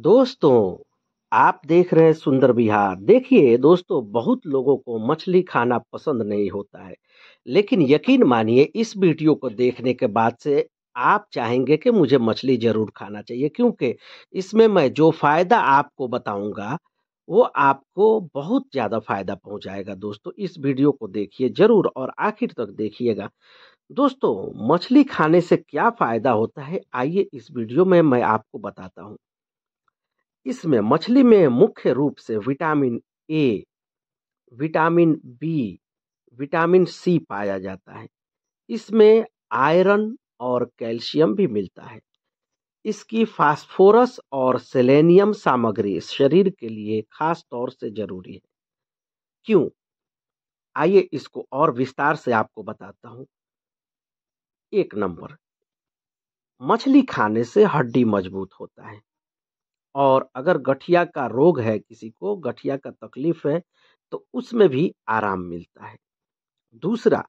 दोस्तों आप देख रहे हैं सुंदर बिहार देखिए दोस्तों बहुत लोगों को मछली खाना पसंद नहीं होता है लेकिन यकीन मानिए इस वीडियो को देखने के बाद से आप चाहेंगे कि मुझे मछली ज़रूर खाना चाहिए क्योंकि इसमें मैं जो फ़ायदा आपको बताऊंगा वो आपको बहुत ज़्यादा फ़ायदा पहुंचाएगा दोस्तों इस वीडियो को देखिए ज़रूर और आखिर तक देखिएगा दोस्तों मछली खाने से क्या फ़ायदा होता है आइए इस वीडियो में मैं आपको बताता हूँ इसमें मछली में मुख्य रूप से vitamin A vitamin B vitamin C पाया जाता है इसमें आयरन और कैल्शियम भी मिलता है इसकी फास्फोरस और सेलेनियम सामग्री शरीर के लिए खास तौर से जरूरी है क्यों आइए इसको और विस्तार से आपको बताता हूं एक नंबर मछली खाने से हड्डी मजबूत होता है और अगर गठिया का रोग है किसी को गठिया का तकलीफ है तो उसमें भी आराम मिलता है दूसरा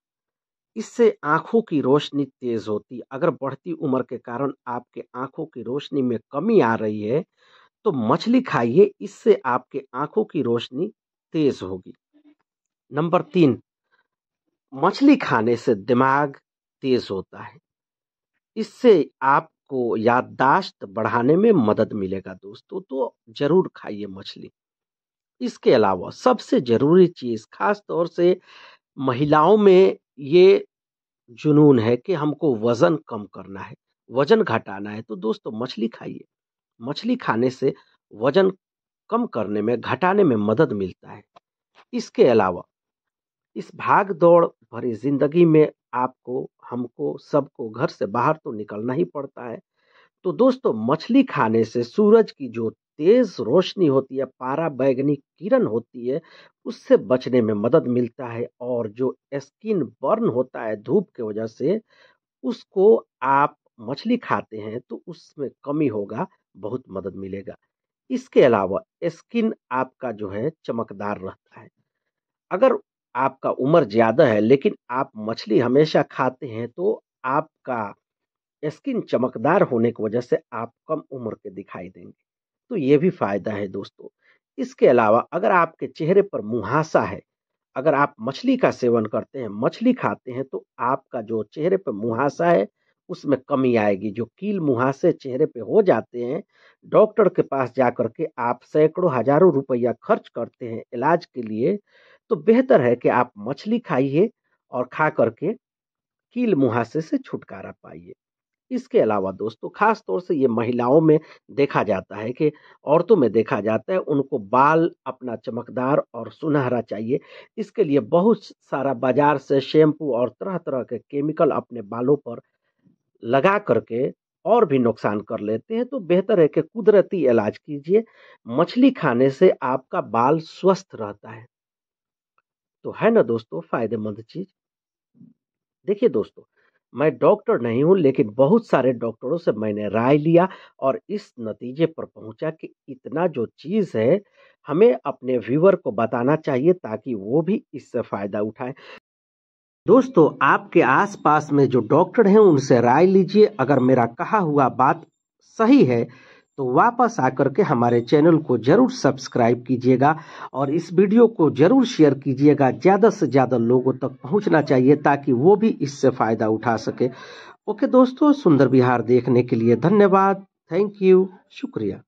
इससे आँखों की रोशनी तेज़ होती अगर बढ़ती उम्र के कारण आपके आँखों की रोशनी में कमी आ रही है तो मछली खाइए इससे आपके आँखों की रोशनी तेज़ होगी नंबर तीन मछली खाने से दिमाग तेज़ होता है इससे आप आपको याददाश्त बढ़ाने में मदद मिलेगा दोस्तों तो ज़रूर खाइए मछली इसके अलावा सबसे ज़रूरी चीज़ ख़ास तौर से महिलाओं में ये जुनून है कि हमको वज़न कम करना है वज़न घटाना है तो दोस्तों मछली खाइए मछली खाने से वज़न कम करने में घटाने में मदद मिलता है इसके अलावा इस भाग दौड़ भरी जिंदगी में आपको हमको सबको घर से बाहर तो निकलना ही पड़ता है तो दोस्तों मछली खाने से सूरज की जो तेज रोशनी होती है पारा बैगनी किरण होती है उससे बचने में मदद मिलता है और जो स्किन बर्न होता है धूप के वजह से उसको आप मछली खाते हैं तो उसमें कमी होगा बहुत मदद मिलेगा इसके अलावा स्किन आपका जो है चमकदार रहता है अगर आपका उम्र ज़्यादा है लेकिन आप मछली हमेशा खाते हैं तो आपका स्किन चमकदार होने की वजह से आप कम उम्र के दिखाई देंगे तो ये भी फायदा है दोस्तों इसके अलावा अगर आपके चेहरे पर मुहासा है अगर आप मछली का सेवन करते हैं मछली खाते हैं तो आपका जो चेहरे पर मुहासा है उसमें कमी आएगी जो कील मुहासे चेहरे पे हो जाते हैं डॉक्टर के पास जा कर के आप सैकड़ों हजारों रुपया खर्च करते हैं इलाज के लिए तो बेहतर है कि आप मछली खाइए और खा करके कील मुहासे से छुटकारा पाइए इसके अलावा दोस्तों खास तौर से ये महिलाओं में देखा जाता है कि औरतों में देखा जाता है उनको बाल अपना चमकदार और सुनहरा चाहिए इसके लिए बहुत सारा बाजार से शैम्पू और तरह तरह के केमिकल अपने बालों पर लगा करके और भी नुकसान कर लेते हैं तो बेहतर है कि कुदरती इलाज कीजिए मछली खाने से आपका बाल स्वस्थ रहता है तो है ना दोस्तों फायदेमंद चीज देखिए दोस्तों मैं डॉक्टर नहीं हूं लेकिन बहुत सारे डॉक्टरों से मैंने राय लिया और इस नतीजे पर पहुंचा कि इतना जो चीज़ है हमें अपने व्यूवर को बताना चाहिए ताकि वो भी इससे फ़ायदा उठाए दोस्तों आपके आसपास में जो डॉक्टर हैं उनसे राय लीजिए अगर मेरा कहा हुआ बात सही है तो वापस आकर के हमारे चैनल को जरूर सब्सक्राइब कीजिएगा और इस वीडियो को जरूर शेयर कीजिएगा ज़्यादा से ज़्यादा लोगों तक पहुंचना चाहिए ताकि वो भी इससे फ़ायदा उठा सके ओके दोस्तों सुंदर बिहार देखने के लिए धन्यवाद थैंक यू शुक्रिया